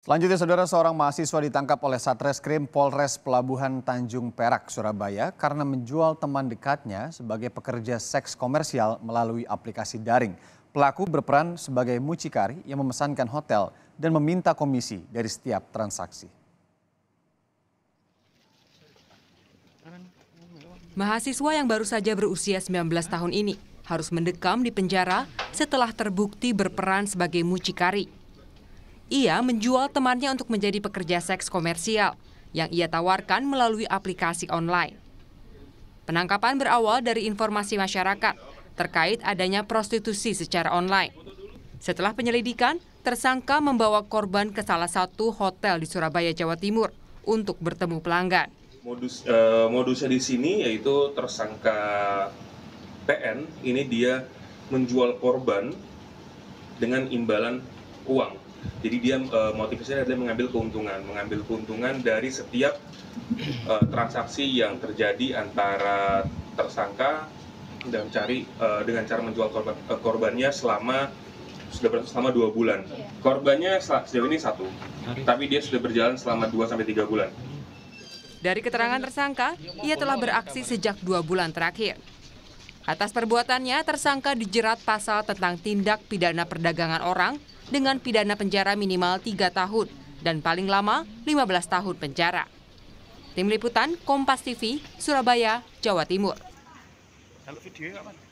Selanjutnya saudara seorang mahasiswa ditangkap oleh Satreskrim Polres Pelabuhan Tanjung Perak, Surabaya karena menjual teman dekatnya sebagai pekerja seks komersial melalui aplikasi daring. Pelaku berperan sebagai mucikari yang memesankan hotel dan meminta komisi dari setiap transaksi. Mahasiswa yang baru saja berusia 19 tahun ini harus mendekam di penjara setelah terbukti berperan sebagai mucikari ia menjual temannya untuk menjadi pekerja seks komersial yang ia tawarkan melalui aplikasi online. Penangkapan berawal dari informasi masyarakat terkait adanya prostitusi secara online. Setelah penyelidikan, tersangka membawa korban ke salah satu hotel di Surabaya, Jawa Timur untuk bertemu pelanggan. Modus uh, modusnya di sini yaitu tersangka PN ini dia menjual korban dengan imbalan uang jadi dia uh, motivasinya adalah mengambil keuntungan, mengambil keuntungan dari setiap uh, transaksi yang terjadi antara tersangka dan cari uh, dengan cara menjual korban, uh, korbannya selama sudah berlangsung selama dua bulan. Iya. Korbannya sejauh ini satu, tapi dia sudah berjalan selama 2 sampai tiga bulan. Dari keterangan tersangka, ia telah beraksi sejak dua bulan terakhir. Atas perbuatannya, tersangka dijerat pasal tentang tindak pidana perdagangan orang dengan pidana penjara minimal 3 tahun dan paling lama 15 tahun penjara. Tim Liputan Kompas TV, Surabaya, Jawa Timur. Kalau video